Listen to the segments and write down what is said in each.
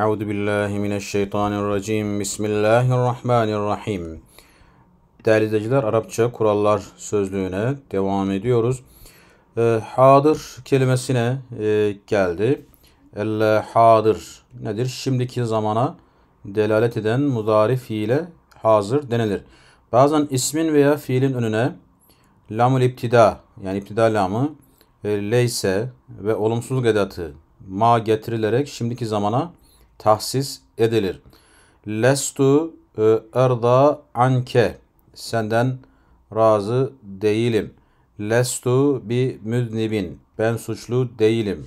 أعوذ بالله من الشeytan الرجيم Bismillahirrahmanirrahim Değerli izleyiciler Arapça kurallar sözlüğüne devam ediyoruz. E, hadır kelimesine e, geldi. Elle hadır nedir? Şimdiki zamana delalet eden mudari fiile hazır denilir. Bazen ismin veya fiilin önüne lamul iptida yani iptida lamı e, leyse ve olumsuz edatı ma getirilerek şimdiki zamana tahsis edilir. Lestu e, erda anke senden razı değilim. Lestu bi müznibin ben suçlu değilim.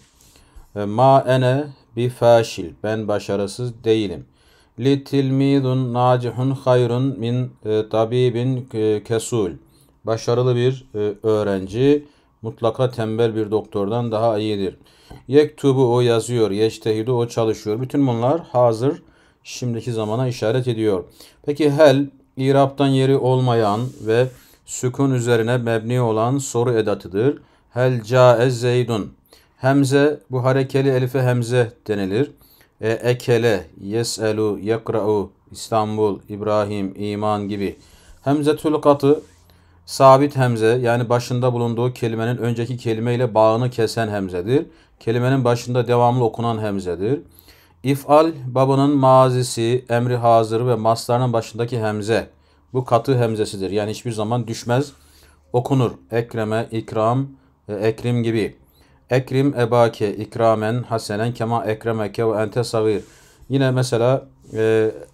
E, ma ene bi faşil ben başarısız değilim. Li tilmidun nacihun hayrun min e, tabibin kesul. Başarılı bir öğrenci mutlaka tembel bir doktordan daha iyidir. Yektubu o yazıyor, yeştehidu o çalışıyor. Bütün bunlar hazır şimdiki zamana işaret ediyor. Peki hel, İraptan yeri olmayan ve sükun üzerine mebni olan soru edatıdır. Hel cae zeydun. Hemze bu harekeli elife hemze denilir. E, ekele, yeselu, yekra'u, İstanbul, İbrahim, iman gibi. Hemzetül katı Sabit hemze yani başında bulunduğu kelimenin önceki kelimeyle bağını kesen hemzedir. Kelimenin başında devamlı okunan hemzedir. İf'al babının mazisi, emri hazır ve maslarının başındaki hemze. Bu katı hemzesidir. Yani hiçbir zaman düşmez. Okunur. Ekreme, ikram, e, ekrim gibi. Ekrim ebake ikramen hasenen kema ekremeke ve ente sagir. Yine mesela e,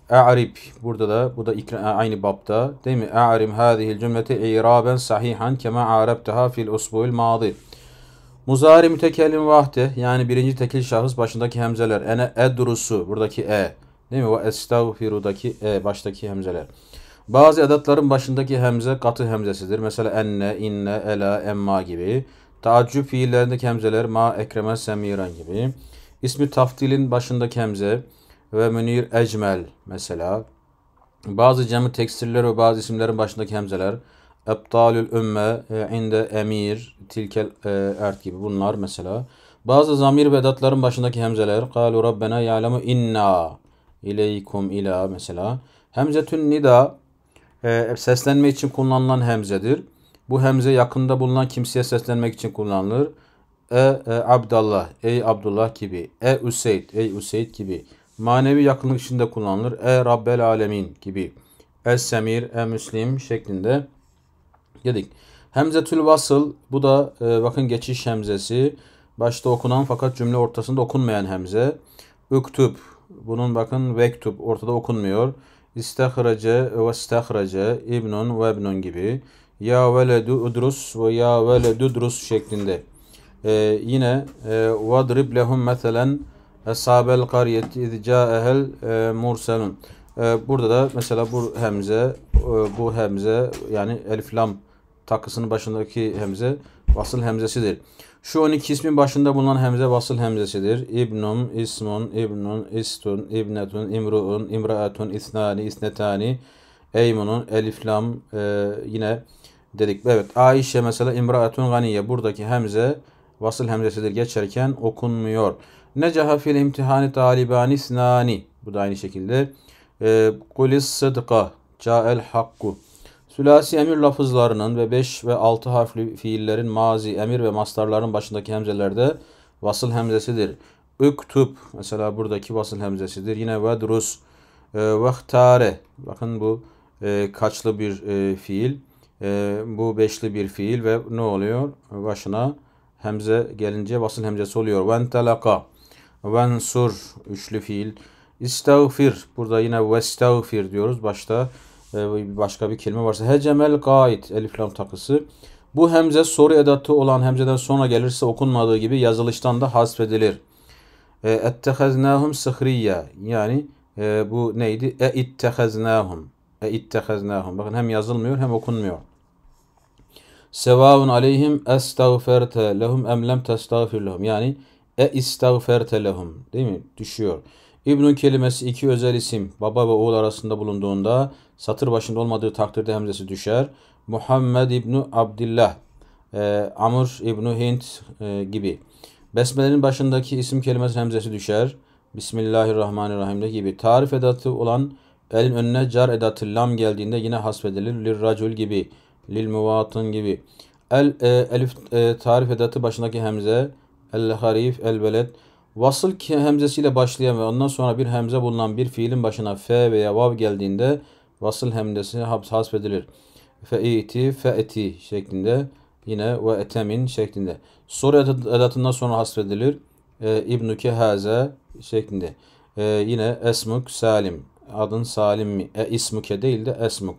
ee, E'rib burada da bu da ikra, aynı babda değil mi? E'rim hadihil cümleti i'raben sahihan kema a'rabtaha fil usbu'il madi. Muzari mütekellim vahde yani birinci tekil şahıs başındaki hemzeler. Ene edrusu buradaki e değil mi? Ve estavfirudaki e baştaki hemzeler. Bazı edatların başındaki hemze katı hemzesidir. Mesela enne, inne, ela, emma gibi. Taaccüp fiillerindeki hemzeler ma, ekreme, semiran gibi. İsmi taftilin başındaki hemze ve Münir Ecmel mesela. Bazı cemi tekstirler ve bazı isimlerin başındaki hemzeler. Ebtalül ümme, inde emir, tilkel e, ert gibi bunlar mesela. Bazı zamir ve edatların başındaki hemzeler. Kalu rabbena ya'lemu inna ileykum ila mesela. Hemzetün nida e, seslenme için kullanılan hemzedir. Bu hemze yakında bulunan kimseye seslenmek için kullanılır. E, e Abdallah, ey Abdullah gibi. E Üseyd, ey Üseyd gibi. Manevi yakınlık içinde kullanılır. E Rabbel Alemin gibi. Es Semir, E Müslim şeklinde dedik. Hemzetül Vasıl bu da e, bakın geçiş hemzesi. Başta okunan fakat cümle ortasında okunmayan hemze. Üktüb bunun bakın vektub ortada okunmuyor. İstihrece ve istihrece İbnun ve İbnun gibi. Ya veledü udrus ve ya veledü drus şeklinde. Ee, yine e, vadrib lehum meselen Eshabel kariyet idca ehel e, murselun. E, burada da mesela bu hemze, e, bu hemze yani elif lam takısının başındaki hemze vasıl hemzesidir. Şu 12 ismin başında bulunan hemze vasıl hemzesidir. İbnum, ismun, ibnun, istun, ibnetun, imruun, imraatun, isnani, isnetani, eymunun, elif lam e, yine dedik. Evet Ayşe mesela imraatun ganiye buradaki hemze vasıl hemzesidir geçerken okunmuyor. Necaha fil imtihani talibani snani. Bu da aynı şekilde. Ee, Kulis sıdka. Ca'el hakku. Sülasi emir lafızlarının ve 5 ve 6 harfli fiillerin mazi, emir ve mastarların başındaki hemzelerde vasıl hemzesidir. Üktüb mesela buradaki vasıl hemzesidir. Yine vedrus, e, vehtare bakın bu e, kaçlı bir e, fiil. E, bu beşli bir fiil ve ne oluyor? Başına hemze gelince vasıl hemzesi oluyor. Ventelaka Vensur üçlü fiil. İstavfir. Burada yine vestavfir diyoruz. Başta e, başka bir kelime varsa. Hecemel gayet. Elif lam takısı. Bu hemze soru edatı olan hemzeden sonra gelirse okunmadığı gibi yazılıştan da hasfedilir. Etteheznâhum sıhriye. Yani e, bu neydi? E itteheznâhum. E itteheznâhum. Bakın hem yazılmıyor hem okunmuyor. Sevaun aleyhim estağferte lehum em lem testağfir lehum. Yani e istagferte lehum. Değil mi? Düşüyor. İbnun kelimesi iki özel isim baba ve oğul arasında bulunduğunda satır başında olmadığı takdirde hemzesi düşer. Muhammed İbnü Abdillah, e, Amr İbnü Hint e, gibi. Besmele'nin başındaki isim kelimesi hemzesi düşer. Bismillahirrahmanirrahim'de gibi. Tarif edatı olan elin önüne car edatı lam geldiğinde yine hasfedilir. Lil racul gibi, lil muvatın gibi. El, e, elif e, tarif edatı başındaki hemze el harif, el beled. Vasıl hemzesiyle başlayan ve ondan sonra bir hemze bulunan bir fiilin başına fe veya vav geldiğinde vasıl hemzesi hasfedilir. Fe'iti, fe'eti şeklinde yine ve etemin şeklinde. Soru edatından sonra hasfedilir. E, İbnuke haze şeklinde. E, yine esmuk salim. Adın salim mi? E, ismuke değil de esmuk.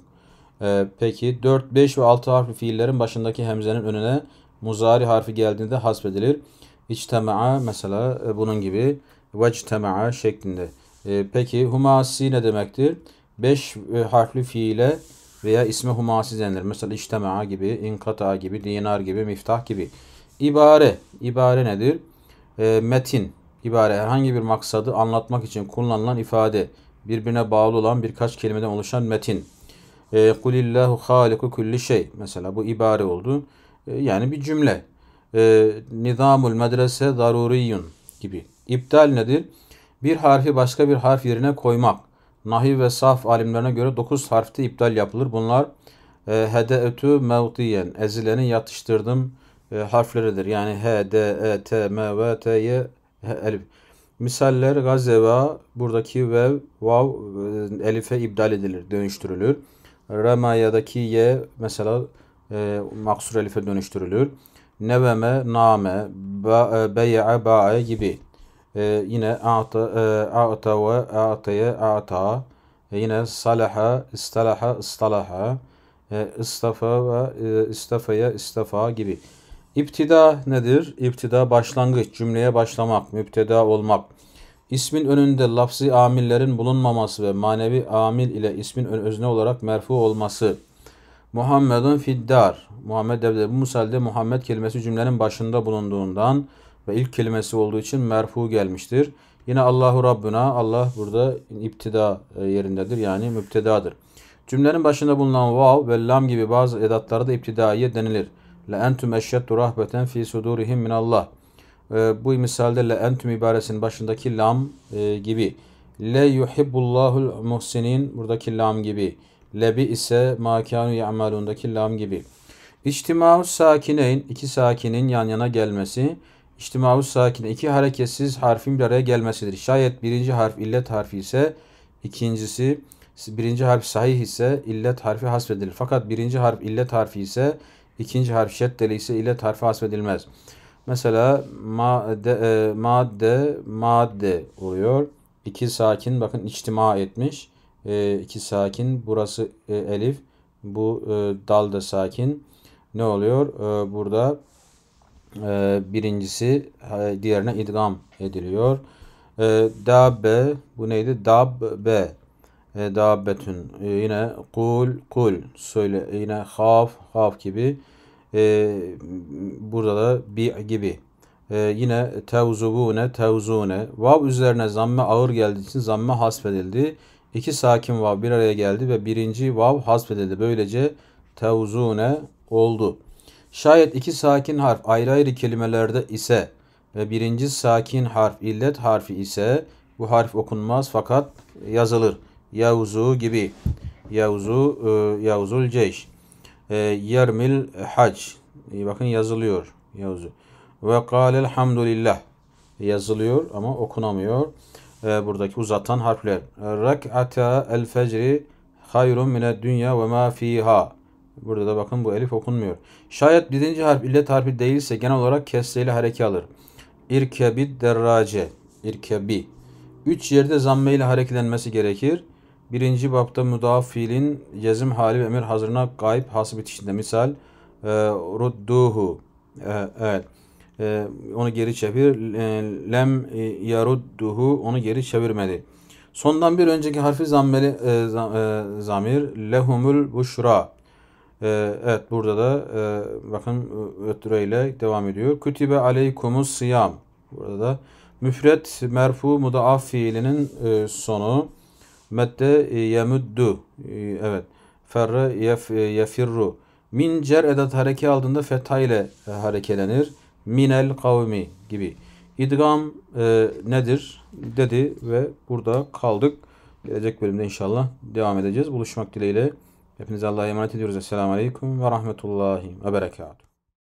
E, peki 4, 5 ve 6 harfli fiillerin başındaki hemzenin önüne muzari harfi geldiğinde hasfedilir. edilir. İctema'a mesela e, bunun gibi vectema'a şeklinde. E, peki humasi ne demektir? Beş e, harfli fiile veya ismi humasi denir. Mesela içtema'a gibi, inkata gibi, dinar gibi, miftah gibi. İbare, ibare nedir? E, metin, ibare herhangi bir maksadı anlatmak için kullanılan ifade, birbirine bağlı olan birkaç kelimeden oluşan metin. E, Kulillahu haliku kulli şey. Mesela bu ibare oldu. E, yani bir cümle e, nizamul medrese daruriyun gibi. İptal nedir? Bir harfi başka bir harf yerine koymak. Nahi ve saf alimlerine göre 9 harfte iptal yapılır. Bunlar e, hedeetü mevtiyen, ezileni yatıştırdım e, harfleridir. Yani h, d, e, t, m, v, t, y, he, elif. Misaller gazeva, buradaki vev, vav, e, elife iptal edilir, dönüştürülür. Remaya'daki ye mesela e, maksur elife dönüştürülür neveme, name, e, bey'e, ba'e gibi. E, yine a'ta, e, a'ta ve a'taya, a'ta. E, yine salaha, istalaha, istalaha. E, istafa ve e, istafaya, istafa gibi. İptida nedir? İptida başlangıç, cümleye başlamak, müpteda olmak. İsmin önünde lafzi amillerin bulunmaması ve manevi amil ile ismin özne olarak merfu olması. Muhammedun fiddar. Muhammed evde. Bu musalde Muhammed kelimesi cümlenin başında bulunduğundan ve ilk kelimesi olduğu için merfu gelmiştir. Yine Allahu Rabbuna Allah burada iptida e, yerindedir yani müptedadır. Cümlenin başında bulunan vav ve lam gibi bazı edatlara da iptidaiye denilir. Le entüm eşşeddu rahbeten fi sudurihim min Allah. E, bu misalde le entüm ibaresinin başındaki lam e, gibi. Le yuhibbullahu muhsinin buradaki lam gibi. Lebi ise makanu ya'malundaki lam gibi. İçtimau sakineyn iki sakinin yan yana gelmesi. İçtimau sakine iki hareketsiz harfin bir araya gelmesidir. Şayet birinci harf illet harfi ise ikincisi birinci harf sahih ise illet harfi hasfedilir. Fakat birinci harf illet harfi ise ikinci harf şeddeli ise illet harfi hasfedilmez. Mesela madde, e, madde, madde oluyor. İki sakin bakın içtima etmiş e, iki sakin. Burası e, elif. Bu e, dal da sakin. Ne oluyor? E, burada e, birincisi e, diğerine idgam ediliyor. E, dabbe bu neydi? Dabbe. E, dabbetün. E, yine kul kul. Söyle. E, yine haf haf gibi. E, burada da bi gibi. Ee, yine tevzubune tevzune. Vav üzerine zamme ağır geldiği için zamme hasfedildi. İki sakin vav bir araya geldi ve birinci vav hasfedildi. Böylece tevzune oldu. Şayet iki sakin harf ayrı ayrı kelimelerde ise ve birinci sakin harf illet harfi ise bu harf okunmaz fakat yazılır. Yavzu gibi. Yavzu, e, Yavzul Ceyş. E, yermil Hac. E, bakın yazılıyor. Yavzu. Ve kâlel hamdülillah. Yazılıyor ama okunamıyor e, buradaki uzatan harfler. Rak'ata el fecri hayrun mined dünya ve ma fiha. Burada da bakın bu elif okunmuyor. Şayet birinci harf illet harfi değilse genel olarak kesreyle hareke alır. İrkebi derrace. İrkebi. Üç yerde zamme ile hareketlenmesi gerekir. Birinci bapta mudaf fiilin cezim hali ve emir hazırına gayb hasıl bitişinde. Misal e, rudduhu. E, evet. Ee, onu geri çevir. Ee, lem e, yarudduhu onu geri çevirmedi. Sondan bir önceki harfi zammeli, e, e, zamir lehumul buşra. Ee, evet burada da bakın ötre ile devam ediyor. Kütibe aleykumus siyam. Burada da müfret merfu mudaaf fiilinin sonu. mette e, yemuddu. evet. Ferre yef, e, yefirru. Min cer edat hareke aldığında fetha ile harekelenir minel kavmi gibi. İdgam e, nedir dedi ve burada kaldık. Gelecek bölümde inşallah devam edeceğiz. Buluşmak dileğiyle. Hepinize Allah'a emanet ediyoruz. Esselamu Aleyküm ve Rahmetullahi ve Berekatuhu.